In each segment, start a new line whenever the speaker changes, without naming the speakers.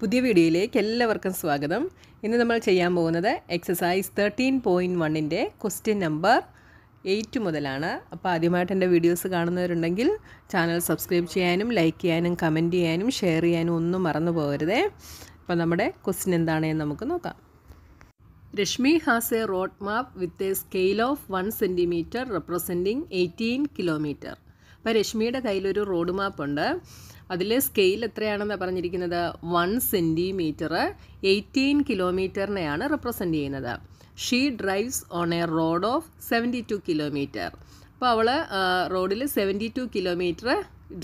പുതിയ വീഡിയോയിലേക്ക് എല്ലാവർക്കും സ്വാഗതം ഇന്ന് നമ്മൾ ചെയ്യാൻ പോകുന്നത് എക്സസൈസ് തേർട്ടീൻ പോയിൻറ്റ് വണ്ണിൻ്റെ ക്വസ്റ്റ്യൻ നമ്പർ എയ്റ്റ് മുതലാണ് അപ്പോൾ ആദ്യമായിട്ട് എൻ്റെ വീഡിയോസ് കാണുന്നവരുണ്ടെങ്കിൽ ചാനൽ സബ്സ്ക്രൈബ് ചെയ്യാനും ലൈക്ക് ചെയ്യാനും കമൻറ്റ് ചെയ്യാനും ഷെയർ ചെയ്യാനും ഒന്നും മറന്നു പോകരുതേ അപ്പോൾ നമ്മുടെ ക്വസ്റ്റ്യൻ എന്താണെന്ന് നമുക്ക് നോക്കാം Rashmi has a road map with a scale of 1 centimeter representing 18 kilometre അപ്പോൾ രശ്മിയുടെ കയ്യിലൊരു റോഡ് മാപ്പുണ്ട് അതിലെ സ്കെയിൽ എത്രയാണെന്ന് പറഞ്ഞിരിക്കുന്നത് വൺ സെൻറ്റിമീറ്റർ എയ്റ്റീൻ കിലോമീറ്ററിനെയാണ് റെപ്രസെൻ്റ് ചെയ്യുന്നത് she drives on a road of seventy two kilometre അപ്പോൾ അവൾ റോഡിൽ സെവൻറ്റി ടു കിലോമീറ്റർ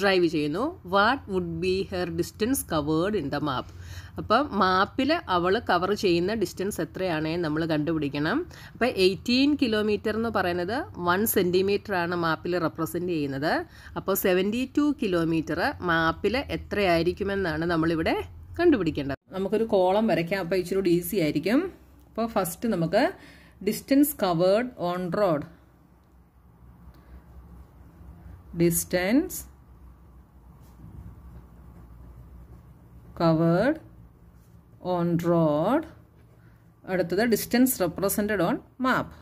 ഡ്രൈവ് ചെയ്യുന്നു what would be her distance covered in the map അപ്പം മാപ്പിൽ അവൾ കവർ ചെയ്യുന്ന ഡിസ്റ്റൻസ് എത്രയാണേ നമ്മൾ കണ്ടുപിടിക്കണം അപ്പോൾ എയ്റ്റീൻ കിലോമീറ്റർ എന്ന് പറയുന്നത് വൺ ആണ് മാപ്പിൽ റെപ്രസെൻ്റ് ചെയ്യുന്നത് അപ്പോൾ സെവൻറ്റി ടു കിലോമീറ്റർ മാപ്പിൽ എത്രയായിരിക്കുമെന്നാണ് നമ്മളിവിടെ കണ്ടുപിടിക്കേണ്ടത് നമുക്കൊരു കോളം വരയ്ക്കാം അപ്പോൾ ഇച്ചിരി ഈസി ആയിരിക്കും അപ്പോൾ ഫസ്റ്റ് നമുക്ക് distance covered on road distance covered on road അടുത്തത് ഡിസ്റ്റൻസ് റെപ്രസെൻറ്റഡ് ഓൺ മാപ്പ്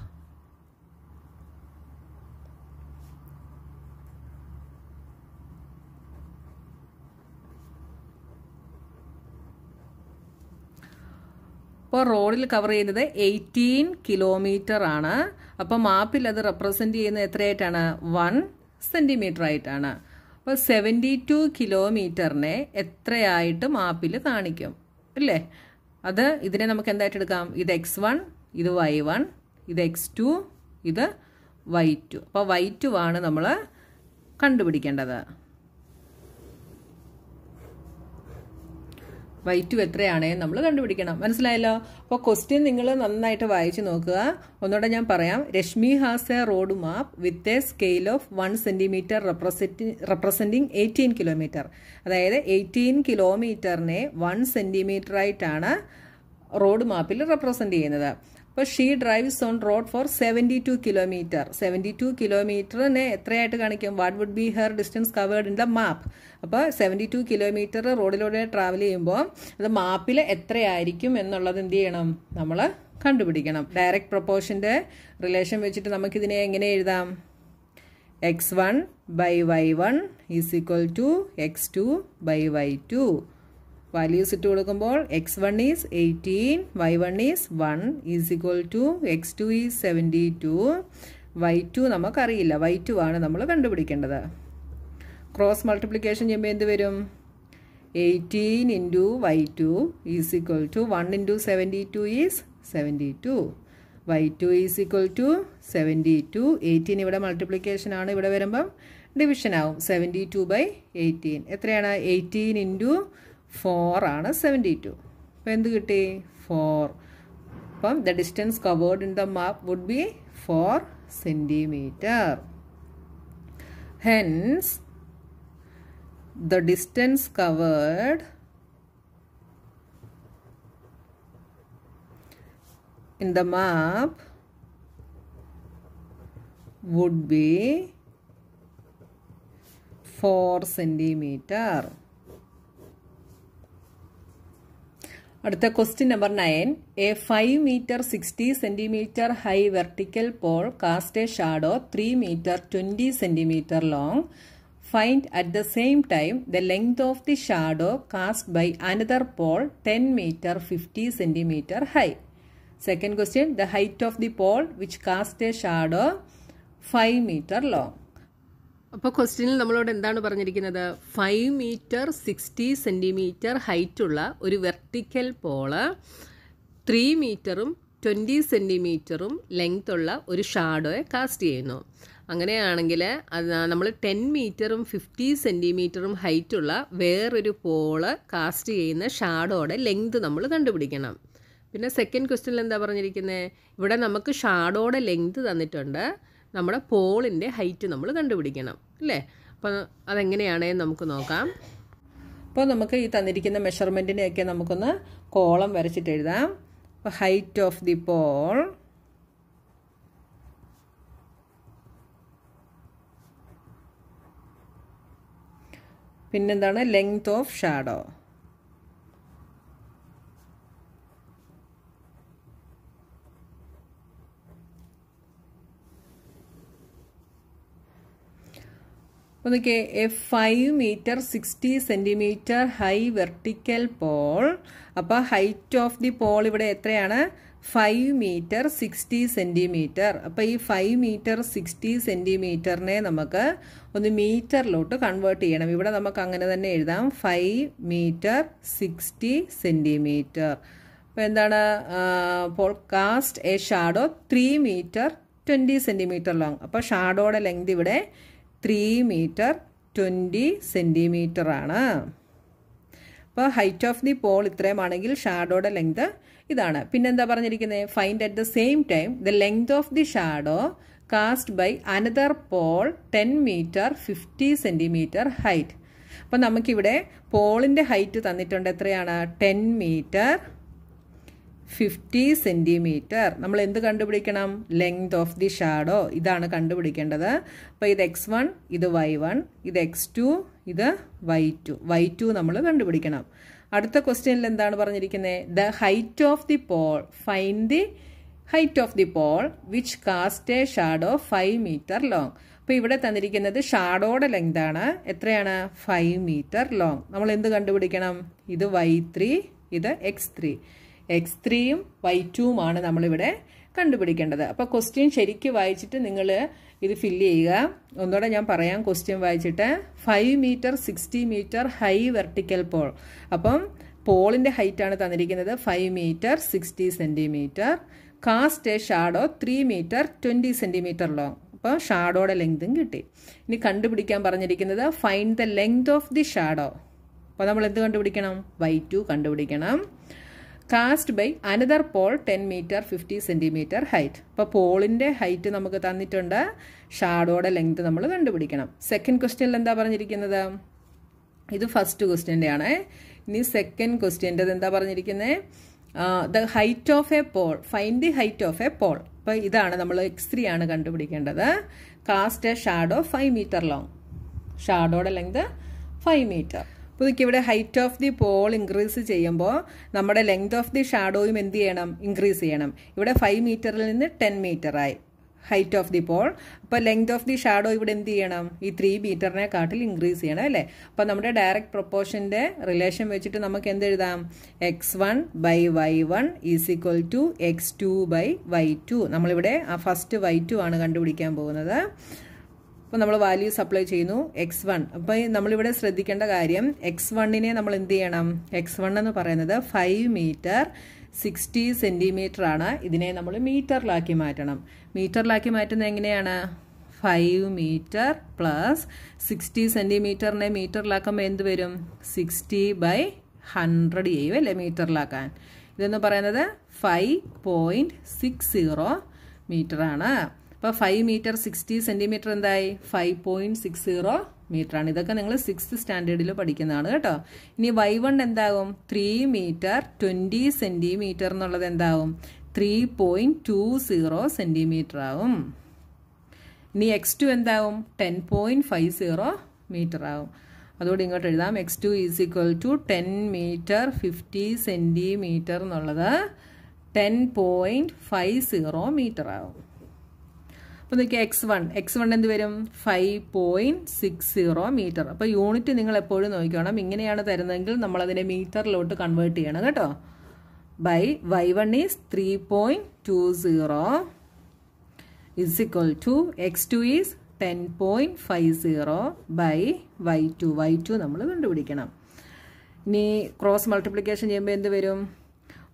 അപ്പോൾ റോഡിൽ കവർ ചെയ്യുന്നത് എയ്റ്റീൻ കിലോമീറ്റർ ആണ് അപ്പോൾ മാപ്പിൽ അത് റെപ്രസെൻറ്റ് ചെയ്യുന്നത് എത്രയായിട്ടാണ് വൺ സെൻറ്റിമീറ്റർ ആയിട്ടാണ് അപ്പോൾ സെവൻറ്റി ടു കിലോമീറ്ററിനെ എത്രയായിട്ട് മാപ്പിൽ കാണിക്കും അല്ലേ അത് ഇതിനെ നമുക്ക് എന്തായിട്ട് എടുക്കാം ഇത് എക്സ് വൺ ഇത് വൈ വൺ ഇത് എക്സ് ടു ഇത് വൈ ടു അപ്പോൾ വൈ ടു ആണ് നമ്മൾ കണ്ടുപിടിക്കേണ്ടത് വൈറ്റും എത്രയാണ് നമ്മൾ കണ്ടുപിടിക്കണം മനസ്സിലായല്ലോ അപ്പോൾ ക്വസ്റ്റ്യൻ നിങ്ങൾ നന്നായിട്ട് വായിച്ചു നോക്കുക ഒന്നുകൂടെ ഞാൻ പറയാം Rashmi has a road map with a scale of one centimetre റെപ്രസെറ്റി റെപ്രസെൻറ്റിങ് എയ്റ്റീൻ കിലോമീറ്റർ അതായത് എയ്റ്റീൻ കിലോമീറ്ററിനെ വൺ സെൻറ്റിമീറ്ററായിട്ടാണ് റോഡ് മാപ്പിൽ റെപ്രസെൻ്റ് ചെയ്യുന്നത് അപ്പോൾ she drives on road for seventy two kilometre seventy two കിലോമീറ്ററിനെ എത്രയായിട്ട് കാണിക്കും what would be her distance covered in the map അപ്പോൾ സെവൻറ്റി ടു കിലോമീറ്റർ റോഡിലൂടെ ട്രാവൽ ചെയ്യുമ്പോൾ അത് മാപ്പിൽ എത്രയായിരിക്കും എന്നുള്ളത് എന്ത് ചെയ്യണം നമ്മൾ കണ്ടുപിടിക്കണം ഡയറക്റ്റ് പ്രൊപ്പോർഷൻ്റെ റിലേഷൻ വെച്ചിട്ട് നമുക്കിതിനെ എങ്ങനെ എഴുതാം X one by Y one is equal to X two by Y two values ഇട്ട് കൊടുക്കുമ്പോൾ X one is eighteen Y one is one is equal to X two is seventy two Y two നമുക്കറിയില്ല Y two ആണ് നമ്മൾ കണ്ടുപിടിക്കേണ്ടത് cross multiplication ചെയ്യുമ്പോൾ എന്ത് വരും eighteen into Y two is equal to one into seventy two is seventy two Y two is equal to seventy to eighteen ഇവിടെ multiplication ആണ് ഇവിടെ വരുമ്പം ഡിവിഷൻ ആവും സെവൻറ്റി ടു ബൈ എയ്റ്റീൻ എത്രയാണ് eighteen into 4 and 72. When do 4. From the distance covered in the map would be 4 centimeter. Hence, the distance covered in the map would be 4 centimeter. അടുത്ത question number nine a five metre sixty centimetre high vertical pole cast a shadow three metre twenty centimetre long find at the same time the length of the shadow cast by another pole ten metre fifty centimetre high second question the height of the pole which cast a shadow five metre long അപ്പോൾ ക്വസ്റ്റ്യനിൽ നമ്മളോട് എന്താണ് പറഞ്ഞിരിക്കുന്നത് five metre sixty centimetre ഹൈറ്റുള്ള ഒരു vertical pole three മീറ്ററും twenty സെൻറ്റിമീറ്ററും ലെങ്ത്തുള്ള ഒരു ഷാഡോയെ കാസ്റ്റ് ചെയ്യുന്നു അങ്ങനെയാണെങ്കിൽ അത് നമ്മൾ ടെൻ മീറ്ററും ഫിഫ്റ്റി സെൻറ്റിമീറ്ററും ഹൈറ്റുള്ള വേറൊരു പോള് കാസ്റ്റ് ചെയ്യുന്ന ഷാഡോയുടെ ലെങ്ത് നമ്മൾ കണ്ടുപിടിക്കണം പിന്നെ സെക്കൻഡ് ക്വസ്റ്റ്യനിൽ എന്താ പറഞ്ഞിരിക്കുന്നത് ഇവിടെ നമുക്ക് ഷാഡോയുടെ ലെങ്ത് തന്നിട്ടുണ്ട് നമ്മുടെ പോളിൻ്റെ ഹൈറ്റ് നമ്മൾ കണ്ടുപിടിക്കണം അല്ലേ അപ്പോൾ അതെങ്ങനെയാണേ നമുക്ക് നോക്കാം അപ്പോൾ നമുക്ക് ഈ തന്നിരിക്കുന്ന മെഷർമെൻറ്റിനെയൊക്കെ നമുക്കൊന്ന് കോളം വരച്ചിട്ട് എഴുതാം അപ്പോൾ ഹൈറ്റ് ഓഫ് ദി പോൾ പിന്നെന്താണ് ലെങ്ത് ഓഫ് ഷാഡോ നോക്കിയേ a five metre sixty centimetre high vertical pole അപ്പോൾ ഹൈറ്റ് ഓഫ് ദി പോൾ ഇവിടെ എത്രയാണ് ഫൈവ് മീറ്റർ സിക്സ്റ്റി സെൻറ്റിമീറ്റർ അപ്പോൾ ഈ ഫൈവ് മീറ്റർ സിക്സ്റ്റി സെൻറ്റിമീറ്ററിനെ നമുക്ക് ഒന്ന് മീറ്ററിലോട്ട് കൺവേർട്ട് ചെയ്യണം ഇവിടെ നമുക്ക് അങ്ങനെ തന്നെ എഴുതാം ഫൈവ് മീറ്റർ സിക്സ്റ്റി സെൻറ്റിമീറ്റർ അപ്പോൾ എന്താണ് അപ്പോൾ cast a shadow three metre twenty centimetre long അപ്പോൾ ഷാഡോയുടെ ലെങ്ത് ഇവിടെ ത്രീ മീറ്റർ ട്വൻറ്റി സെൻറ്റിമീറ്ററാണ് അപ്പോൾ ഹൈറ്റ് ഓഫ് ദി പോൾ ഇത്രയുമാണെങ്കിൽ ഷാഡോയുടെ ലെങ്ത് ഇതാണ് പിന്നെന്താ പറഞ്ഞിരിക്കുന്നത് find at the same time the length of the shadow cast by another pole ten metre fifty centimetre height അപ്പോൾ നമുക്കിവിടെ പോളിൻ്റെ ഹൈറ്റ് തന്നിട്ടുണ്ട് എത്രയാണ് ടെൻ മീറ്റർ ഫിഫ്റ്റി സെൻറ്റിമീറ്റർ നമ്മൾ എന്ത് കണ്ടുപിടിക്കണം ലെങ്ത് ഓഫ് ദി ഷാഡോ ഇതാണ് കണ്ടുപിടിക്കേണ്ടത് അപ്പോൾ ഇത് എക്സ് വൺ ഇത് വൈ വൺ ഇത് എക്സ് ടു ഇത് വൈ ടു വൈ ടു നമ്മൾ കണ്ടുപിടിക്കണം അടുത്ത ക്വസ്റ്റ്യനിൽ എന്താണ് പറഞ്ഞിരിക്കുന്നത് the height of the pole find the height of the pole which cast a shadow five metre long അപ്പോൾ ഇവിടെ തന്നിരിക്കുന്നത് ഷാഡോയുടെ ലെങ്താണ് എത്രയാണ് ഫൈവ് മീറ്റർ ലോങ് നമ്മൾ എന്ത് കണ്ടുപിടിക്കണം ഇത് വൈ ത്രീ ഇത് എക്സ് ത്രീ എക്സ് ത്രീയും വൈ ടുവുമാണ് നമ്മളിവിടെ കണ്ടുപിടിക്കേണ്ടത് അപ്പോൾ ക്വസ്റ്റ്യൻ ശരിക്ക് വായിച്ചിട്ട് നിങ്ങൾ ഇത് ഫില്ല് ചെയ്യുക ഒന്നുകൂടെ ഞാൻ പറയാം ക്വസ്റ്റ്യൻ വായിച്ചിട്ട് five metre sixty metre high vertical pole അപ്പം പോളിൻ്റെ ഹൈറ്റാണ് തന്നിരിക്കുന്നത് five metre sixty centimetre cast a shadow three metre twenty centimetre long അപ്പോൾ ഷാഡോയുടെ ലെങ്തും കിട്ടി ഇനി കണ്ടുപിടിക്കാൻ പറഞ്ഞിരിക്കുന്നത് find the length of the shadow അപ്പോൾ നമ്മൾ എന്ത് കണ്ടുപിടിക്കണം വൈ ടു കണ്ടുപിടിക്കണം cast by another pole ten metre fifty centimetre height അപ്പോൾ പോളിൻ്റെ ഹൈറ്റ് നമുക്ക് തന്നിട്ടുണ്ട് ഷാഡോയുടെ ലെങ്ത് നമ്മൾ കണ്ടുപിടിക്കണം സെക്കൻഡ് ക്വസ്റ്റ്യനിൽ എന്താ പറഞ്ഞിരിക്കുന്നത് ഇത് ഫസ്റ്റ് ക്വസ്റ്റ്യൻ്റെ ആണ് ഇനി സെക്കൻഡ് ക്വസ്റ്റ്യൻ്റെ എന്താ പറഞ്ഞിരിക്കുന്നത് the height of a pole find the height of a pole അപ്പോൾ ഇതാണ് നമ്മൾ എക്സ് ത്രീ ആണ് കണ്ടുപിടിക്കേണ്ടത് cast a shadow five metre long ഷാഡോയുടെ ലെങ്ത് ഫൈവ് മീറ്റർ അപ്പോൾ ഇവിടെ height of the pole increase ചെയ്യുമ്പോൾ നമ്മുടെ ലെങ്ത് ഓഫ് ദി ഷാഡോയും എന്ത് ചെയ്യണം ഇൻക്രീസ് ചെയ്യണം ഇവിടെ ഫൈവ് മീറ്ററിൽ നിന്ന് ടെൻ മീറ്ററായി ഹൈറ്റ് ഓഫ് ദി പോൾ അപ്പോൾ ലെങ്ത് ഓഫ് ദി ഷാഡോ ഇവിടെ എന്ത് ചെയ്യണം ഈ ത്രീ മീറ്ററിനെ കാട്ടിൽ ഇൻക്രീസ് ചെയ്യണം അല്ലേ അപ്പോൾ നമ്മുടെ ഡയറക്റ്റ് പ്രൊപ്പോഷൻ്റെ റിലേഷൻ വെച്ചിട്ട് നമുക്ക് എന്ത് എഴുതാം X one by Y one is equal to X two by Y two നമ്മളിവിടെ ആ ഫസ്റ്റ് വൈ ടു ആണ് കണ്ടുപിടിക്കാൻ പോകുന്നത് അപ്പോൾ നമ്മൾ വാല്യൂ സപ്ലൈ ചെയ്യുന്നു എക്സ് വൺ അപ്പോൾ നമ്മളിവിടെ ശ്രദ്ധിക്കേണ്ട കാര്യം എക്സ് വണ്ണിനെ നമ്മൾ എന്ത് ചെയ്യണം എക്സ് വൺ എന്ന് പറയുന്നത് ഫൈവ് മീറ്റർ സിക്സ്റ്റി സെൻറ്റിമീറ്റർ ആണ് ഇതിനെ നമ്മൾ മീറ്ററിലാക്കി മാറ്റണം മീറ്ററിലാക്കി മാറ്റുന്നത് എങ്ങനെയാണ് ഫൈവ് മീറ്റർ പ്ലസ് സിക്സ്റ്റി സെൻറ്റിമീറ്ററിനെ മീറ്ററിലാക്കുമ്പോൾ എന്ത് വരും സിക്സ്റ്റി ബൈ ഹൺഡ്രഡ് ചെയ്യും അല്ലേ മീറ്ററിലാക്കാൻ ഇതെന്ന് പറയുന്നത് ഫൈവ് പോയിൻറ്റ് സിക്സ് സീറോ മീറ്ററാണ് അപ്പോൾ ഫൈവ് മീറ്റർ സിക്സ്റ്റി സെൻറ്റിമീറ്റർ എന്തായി ഫൈവ് പോയിൻറ്റ് സിക്സ് സീറോ മീറ്ററാണ് ഇതൊക്കെ നിങ്ങൾ സിക്സ് സ്റ്റാൻഡേർഡിൽ പഠിക്കുന്നതാണ് കേട്ടോ ഇനി വൈ വൺ എന്താകും ത്രീ മീറ്റർ ട്വൻറ്റി സെൻറ്റിമീറ്റർ എന്നുള്ളത് എന്താകും three point two zero centimetre ആവും ഇനി എക്സ് ടു എന്താകും ten point five zero metre ആവും അതുകൂടി ഇങ്ങോട്ട് എഴുതാം X two is equal to ten metre fifty centimetre എന്നുള്ളത് ten point five zero metre ആവും അപ്പോൾ നിങ്ങൾക്ക് എക്സ് വൺ എക്സ് വൺ എന്ത് വരും five point six zero metre അപ്പോൾ യൂണിറ്റ് നിങ്ങൾ എപ്പോഴും നോക്കണം ഇങ്ങനെയാണ് തരുന്നതെങ്കിൽ നമ്മൾ അതിനെ മീറ്ററിലോട്ട് കൺവേർട്ട് ചെയ്യണം കേട്ടോ by Y one is three point two zero is equal to X two is ten point five zero by Y two Y two നമ്മൾ കണ്ടുപിടിക്കണം ഇനി ക്രോസ് മൾട്ടിപ്ലിക്കേഷൻ ചെയ്യുമ്പോൾ എന്ത് വരും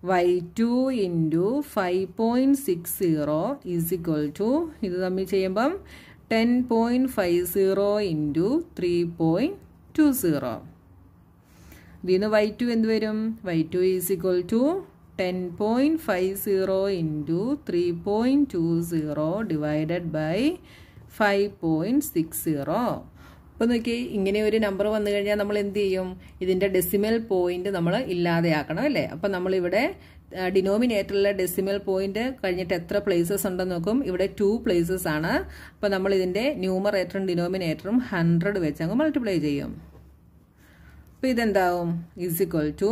Y two into five point six zero is equal to ഇത് തമ്മിൽ ചെയ്യുമ്പം ten point five zero into three point two zero ഇതിന് വൈ ടു എന്ത് വരും Y two is equal to ten point five zero into three point two zero divided by five point six zero അപ്പോൾ നോക്കി ഇങ്ങനെ ഒരു number വന്നു കഴിഞ്ഞാൽ നമ്മൾ എന്ത് ചെയ്യും ഇതിൻ്റെ ഡെസിമൽ പോയിന്റ് നമ്മൾ ഇല്ലാതെയാക്കണം അല്ലേ അപ്പം നമ്മളിവിടെ ഡിനോമിനേറ്ററിലെ ഡെസിമൽ പോയിന്റ് കഴിഞ്ഞിട്ട് എത്ര പ്ലേസസ് ഉണ്ടെന്ന് നോക്കും ഇവിടെ ടു പ്ലേസസ് ആണ് അപ്പോൾ നമ്മൾ ഇതിന്റെ ന്യൂമറേറ്ററും ഡിനോമിനേറ്ററും ഹൺഡ്രഡ് വെച്ച് അങ്ങ് മൾട്ടിപ്ലൈ ചെയ്യും അപ്പോൾ ഇതെന്താവും is equal to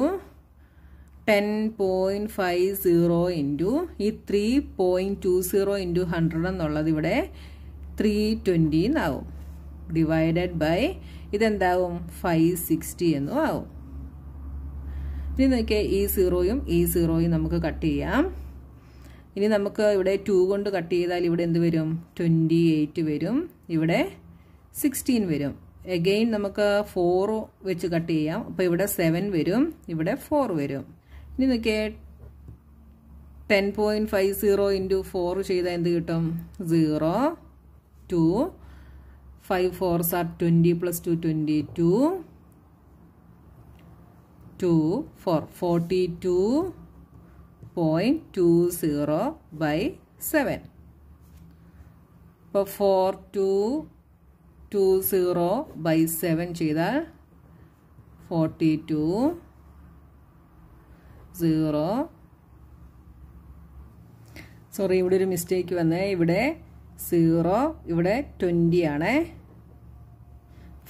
ten point five zero into ഈ three point two zero into hundred എന്നുള്ളത് ഇവിടെ ത്രീ ട്വൻറ്റി എന്നാവും ഡിവൈഡഡ് ബൈ ഇതെന്താവും ഫൈവ് സിക്സ്റ്റി എന്നും ആവും ഇനി നോക്കിയാൽ ഈ e സീറോയും ഈ e സീറോയും നമുക്ക് കട്ട് ചെയ്യാം ഇനി നമുക്ക് ഇവിടെ ടു കൊണ്ട് കട്ട് ചെയ്താൽ ഇവിടെ എന്ത് വരും ട്വൻറ്റി എയ്റ്റ് വരും ഇവിടെ സിക്സ്റ്റീൻ വരും എഗെയിൻ നമുക്ക് ഫോർ വെച്ച് കട്ട് ചെയ്യാം അപ്പോൾ ഇവിടെ സെവൻ വരും ഇവിടെ ഫോർ വരും ഇനി നോക്കിയാൽ ten point five zero into four ചെയ്താൽ എന്ത് കിട്ടും zero two five fours are twenty plus two twenty two two four forty two point two zero by seven ഇപ്പോൾ four two two zero by seven ചെയ്താൽ forty two zero sorry ഇവിടെ ഒരു mistake വന്നേ ഇവിടെ zero ഇവിടെ twenty ആണേ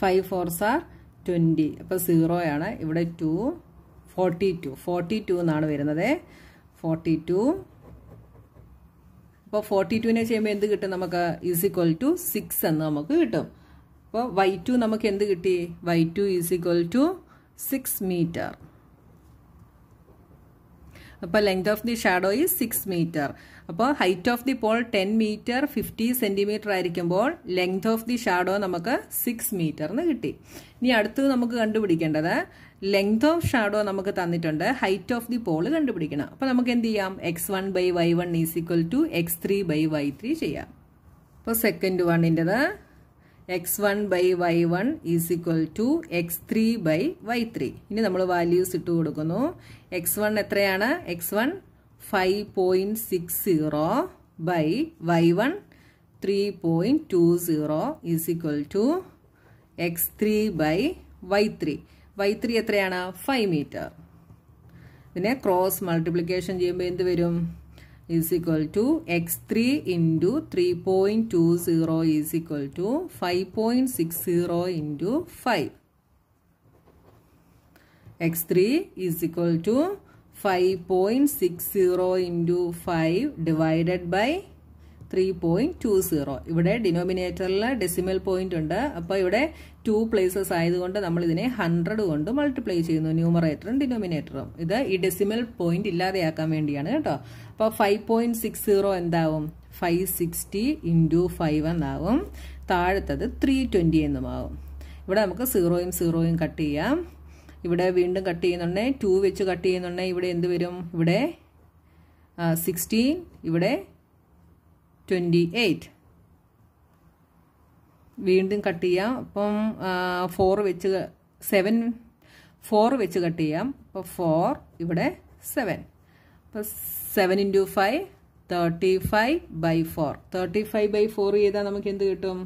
five fours are twenty അപ്പോൾ zero ആണ് ഇവിടെ two forty two forty two എന്നാണ് വരുന്നത് ഫോർട്ടി ടു അപ്പോൾ ഫോർട്ടി ടുവിനെ ചെയ്യുമ്പോൾ എന്ത് കിട്ടും നമുക്ക് ഈസ് ഇക്വൽ ടു സിക്സ് എന്ന് നമുക്ക് കിട്ടും അപ്പോൾ വൈ ടു നമുക്ക് എന്ത് കിട്ടി Y two is equal to six metre അപ്പോൾ length of the shadow is six metre അപ്പോൾ height of the pole ten metre fifty centimetre ആയിരിക്കുമ്പോൾ ലെങ്ത് ഓഫ് ദി ഷാഡോ നമുക്ക് സിക്സ് മീറ്റർ എന്ന് കിട്ടി ഇനി അടുത്തത് നമുക്ക് കണ്ടുപിടിക്കേണ്ടത് ലെങ്ത് ഓഫ് ഷാഡോ നമുക്ക് തന്നിട്ടുണ്ട് ഹൈറ്റ് ഓഫ് ദി പോൾ കണ്ടുപിടിക്കണം അപ്പോൾ നമുക്ക് എന്ത് ചെയ്യാം X one by Y one is equal to X three by Y three ചെയ്യാം അപ്പോൾ സെക്കൻഡ് വണ്ണിൻ്റെത് X one by Y one is equal to X three by Y three ഇനി നമ്മൾ വാല്യൂസ് ഇട്ട് കൊടുക്കുന്നു എക്സ് വൺ എത്രയാണ് X one five point six zero by Y one three point two zero is to X three by Y three Y three എത്രയാണ് five metre ഇതിനെ cross multiplication ചെയ്യുമ്പോൾ എന്ത് വരും is equal to x3 into 3.20 is equal to 5.60 into 5. x3 is equal to 5.60 into 5 divided by three point two zero ഇവിടെ ഡിനോമിനേറ്ററിൽ decimal point ഉണ്ട് അപ്പോൾ ഇവിടെ ടു പ്ലേസസ് ആയതുകൊണ്ട് നമ്മൾ ഇതിനെ ഹൺഡ്രഡ് കൊണ്ട് മൾട്ടിപ്ലൈ ചെയ്യുന്നു ന്യൂമറേറ്ററും ഡിനോമിനേറ്ററും ഇത് ഈ ഡെസിമൽ പോയിന്റ് ഇല്ലാതെയാക്കാൻ വേണ്ടിയാണ് കേട്ടോ അപ്പോൾ ഫൈവ് പോയിന്റ് സിക്സ് സീറോ എന്താവും ഫൈവ് സിക്സ്റ്റി ഇൻറ്റു ഫൈവ് എന്നാവും താഴത്തത് ത്രീ ട്വൻറ്റി ആവും ഇവിടെ നമുക്ക് സീറോയും സീറോയും കട്ട് ചെയ്യാം ഇവിടെ വീണ്ടും കട്ട് ചെയ്യുന്നുണ്ടെങ്കിൽ ടു വെച്ച് കട്ട് ചെയ്യുന്നുണ്ടെങ്കിൽ ഇവിടെ എന്ത് വരും ഇവിടെ സിക്സ്റ്റീൻ ഇവിടെ ട്വൻറ്റി എയ്റ്റ് വീണ്ടും കട്ട് ചെയ്യാം അപ്പം ഫോർ വെച്ച് സെവൻ ഫോർ വെച്ച് കട്ട് ചെയ്യാം അപ്പം ഫോർ ഇവിടെ seven seven into five thirty five by four thirty five by four ചെയ്താൽ നമുക്ക് എന്ത് കിട്ടും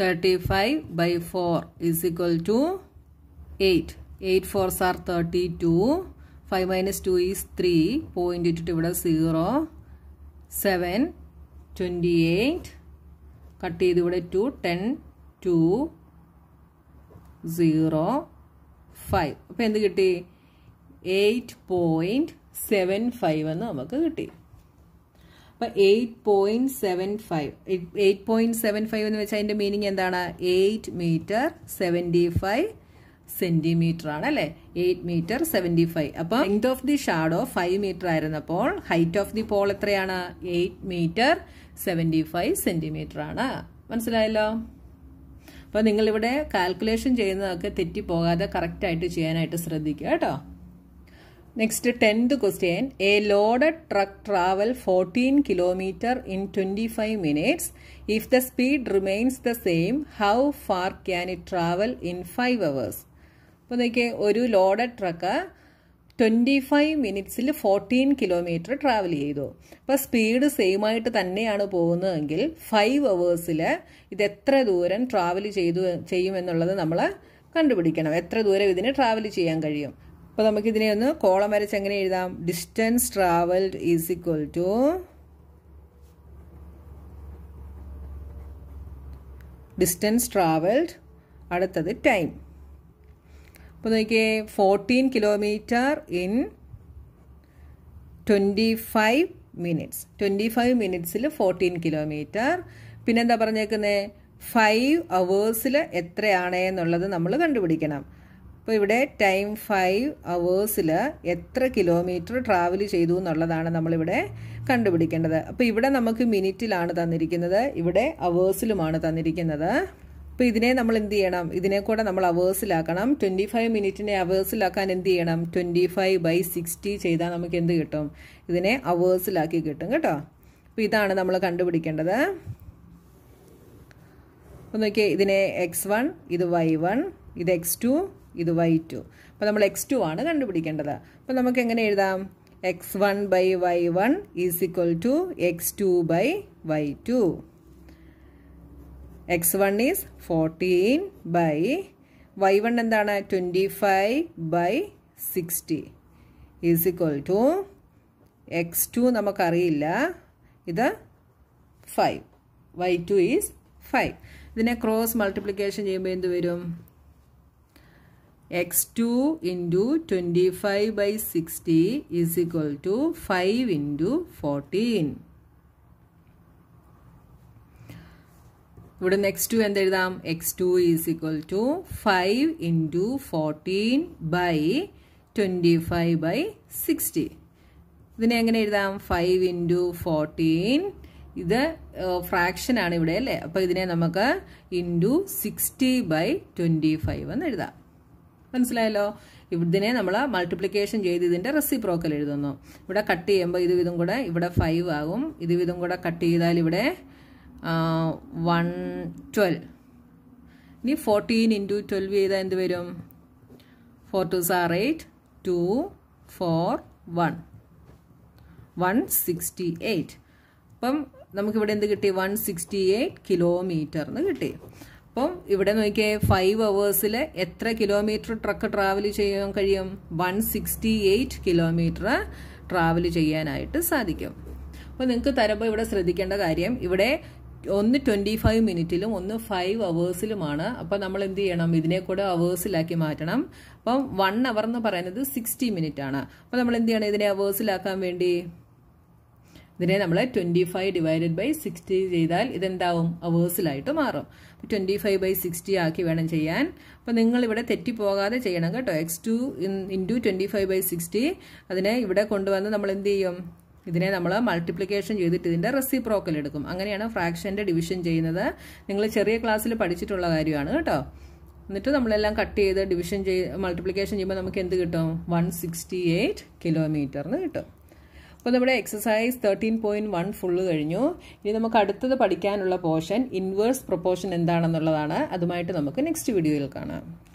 thirty five by four is equal to eight eight fours are thirty two five minus two is three point ഇട്ടിട്ട് ഇവിടെ zero seven twenty eight cut ചെയ്ത് ഇവിടെ two ten two zero five അപ്പോൾ എന്ത് കിട്ടി എയ്റ്റ് പോയിന്റ് സെവൻ ഫൈവ് എന്ന് നമുക്ക് കിട്ടി അപ്പം eight point seven five eight point seven five എന്ന് വെച്ചാൽ അതിൻ്റെ മീനിങ് എന്താണ് eight metre seventy five centimetre ആണ് അല്ലെ എയ്റ്റ് മീറ്റർ സെവൻറ്റി ഫൈവ് അപ്പോൾ length of the shadow five metre ആയിരുന്നപ്പോൾ ഹൈറ്റ് ഓഫ് ദി പോൾ എത്രയാണ് eight metre seventy five centimetre ആണ് മനസ്സിലായല്ലോ അപ്പോൾ നിങ്ങളിവിടെ കാൽക്കുലേഷൻ ചെയ്യുന്നതൊക്കെ തെറ്റിപ്പോകാതെ കറക്റ്റായിട്ട് ചെയ്യാനായിട്ട് ശ്രദ്ധിക്കുക കേട്ടോ next tenth question a loaded truck travel fourteen kilometre in twenty five minutes if the speed remains the same how far can it travel in five hours അപ്പോൾ നോക്കിയ ഒരു ലോഡഡ് ട്രക്ക് ട്വൻറ്റി ഫൈവ് മിനിറ്റ്സിൽ fourteen kilometre travel ചെയ്തു അപ്പോൾ speed same ആയിട്ട് തന്നെയാണ് പോകുന്നതെങ്കിൽ five അവേഴ്സിൽ ഇത് എത്ര ദൂരം ട്രാവൽ ചെയ്തു ചെയ്യുമെന്നുള്ളത് നമ്മൾ കണ്ടുപിടിക്കണം എത്ര ദൂരം ഇതിന് ട്രാവൽ ചെയ്യാൻ കഴിയും അപ്പോൾ നമുക്കിതിനെ ഒന്ന് കോളം വരച്ച് എങ്ങനെ എഴുതാം distance travelled is equal to distance travelled അടുത്തത് ടൈം അപ്പോൾ നോക്കിയേ fourteen kilometre in twenty five minutes twenty five മിനിറ്റ്സിൽ ഫോർട്ടീൻ കിലോമീറ്റർ പിന്നെന്താ പറഞ്ഞേക്കുന്നത് ഫൈവ് അവേഴ്സിൽ എത്രയാണ് എന്നുള്ളത് നമ്മൾ കണ്ടുപിടിക്കണം അപ്പോൾ ഇവിടെ ടൈം ഫൈവ് അവേഴ്സിൽ എത്ര കിലോമീറ്റർ ട്രാവൽ ചെയ്തു എന്നുള്ളതാണ് നമ്മളിവിടെ കണ്ടുപിടിക്കേണ്ടത് അപ്പോൾ ഇവിടെ നമുക്ക് മിനിറ്റിലാണ് തന്നിരിക്കുന്നത് ഇവിടെ അവേഴ്സിലുമാണ് തന്നിരിക്കുന്നത് അപ്പോൾ ഇതിനെ നമ്മൾ എന്ത് ചെയ്യണം ഇതിനെ കൂടെ നമ്മൾ അവേഴ്സിലാക്കണം ട്വൻറ്റി ഫൈവ് മിനിറ്റിനെ അവേഴ്സിലാക്കാൻ എന്ത് ചെയ്യണം ട്വൻറ്റി ഫൈവ് ബൈ സിക്സ്റ്റി ചെയ്താൽ നമുക്ക് എന്ത് കിട്ടും ഇതിനെ അവേഴ്സിലാക്കി കിട്ടും കേട്ടോ അപ്പോൾ ഇതാണ് നമ്മൾ കണ്ടുപിടിക്കേണ്ടത് അപ്പോൾ നോക്കിയേ ഇതിനെ എക്സ് വൺ ഇത് വൈ വൺ ഇത് എക്സ് ടു ഇത് വൈ ടു അപ്പം നമ്മൾ എക്സ് ടു ആണ് കണ്ടുപിടിക്കേണ്ടത് അപ്പം നമുക്ക് എങ്ങനെ എഴുതാം X one by Y one is equal to X two by Y two X one is fourteen by Y one എന്താണ് twenty five by sixty is equal to X two നമുക്കറിയില്ല ഇത് five Y two is five ഇതിനെ cross multiplication ചെയ്യുമ്പോൾ എന്ത് വരും x2 into 25 by 60 is equal to 5 into 14. ഇവിടെ next എന്ത് എഴുതാം X two is equal to five into fourteen by twenty five by sixty ഇതിനെ എങ്ങനെ എഴുതാം ഫൈവ് ഇൻറ്റു ഫോർട്ടീൻ ഇത് ഫ്രാക്ഷനാണ് ഇവിടെ അല്ലേ അപ്പോൾ ഇതിനെ നമുക്ക് into sixty by twenty five എന്ന് എഴുതാം മനസ്സിലായല്ലോ ഇതിനെ നമ്മൾ മൾട്ടിപ്ലിക്കേഷൻ ചെയ്ത് ഇതിൻ്റെ റെസിപ്രോക്കൽ എഴുതുന്നു ഇവിടെ കട്ട് ചെയ്യുമ്പോൾ ഇത് വിധം കൂടെ ഇവിടെ ഫൈവ് ആകും ഇത് വിധം കൂടെ കട്ട് ചെയ്താൽ ഇവിടെ വൺ ട്വൽവ് ഇനി ഫോർട്ടീൻ ഇൻറ്റു ട്വൽവ് ചെയ്താൽ എന്ത് വരും four twos are eight two four one one sixty eight അപ്പം നമുക്കിവിടെ എന്ത് കിട്ടി വൺ സിക്സ്റ്റി എയ്റ്റ് കിലോമീറ്റർ എന്ന് കിട്ടി അപ്പം ഇവിടെ നോക്കിയേ ഫൈവ് അവേഴ്സിൽ എത്ര കിലോമീറ്റർ ട്രക്ക് ട്രാവൽ ചെയ്യാൻ കഴിയും one sixty eight kilometre travel ചെയ്യാനായിട്ട് സാധിക്കും അപ്പോൾ നിങ്ങൾക്ക് തരുമ്പോൾ ഇവിടെ ശ്രദ്ധിക്കേണ്ട കാര്യം ഇവിടെ ഒന്ന് ട്വൻറ്റി ഫൈവ് മിനിറ്റിലും ഒന്ന് ഫൈവ് അവേഴ്സിലുമാണ് അപ്പോൾ നമ്മൾ എന്ത് ചെയ്യണം ഇതിനെ കൂടെ അവേഴ്സിലാക്കി മാറ്റണം അപ്പം വൺ അവർ എന്ന് പറയുന്നത് സിക്സ്റ്റി മിനിറ്റ് ആണ് അപ്പോൾ നമ്മൾ എന്ത് ചെയ്യണം ഇതിനെ അവേഴ്സിലാക്കാൻ വേണ്ടി ഇതിനെ നമ്മൾ twenty five divided by sixty ചെയ്താൽ ഇതെന്താവും അവേഴ്സിലായിട്ട് മാറും ട്വൻറ്റി ഫൈവ് ബൈ സിക്സ്റ്റി ആക്കി വേണം ചെയ്യാൻ അപ്പോൾ നിങ്ങളിവിടെ തെറ്റിപ്പോകാതെ ചെയ്യണം കേട്ടോ X two into twenty five by sixty അതിനെ ഇവിടെ കൊണ്ടുവന്ന് നമ്മൾ എന്ത് ചെയ്യും ഇതിനെ നമ്മൾ മൾട്ടിപ്ലിക്കേഷൻ ചെയ്തിട്ട് ഇതിൻ്റെ റെസിപ്രോക്കൽ എടുക്കും അങ്ങനെയാണ് ഫ്രാക്ഷൻ്റെ ഡിവിഷൻ ചെയ്യുന്നത് നിങ്ങൾ ചെറിയ ക്ലാസ്സിൽ പഠിച്ചിട്ടുള്ള കാര്യമാണ് കേട്ടോ എന്നിട്ട് നമ്മളെല്ലാം കട്ട് ചെയ്ത് ഡിവിഷൻ ചെയ്ത് മൾട്ടിപ്ലിക്കേഷൻ ചെയ്യുമ്പോൾ നമുക്ക് എന്ത് കിട്ടും വൺ സിക്സ്റ്റി എയ്റ്റ് കിലോമീറ്ററിന് കിട്ടും അപ്പോൾ നമ്മുടെ exercise thirteen point one full കഴിഞ്ഞു ഇനി നമുക്ക് അടുത്തത് പഠിക്കാനുള്ള പോർഷൻ ഇൻവേഴ്സ് പ്രൊപ്പോർഷൻ എന്താണെന്നുള്ളതാണ് അതുമായിട്ട് നമുക്ക് നെക്സ്റ്റ് വീഡിയോയിൽ കാണാം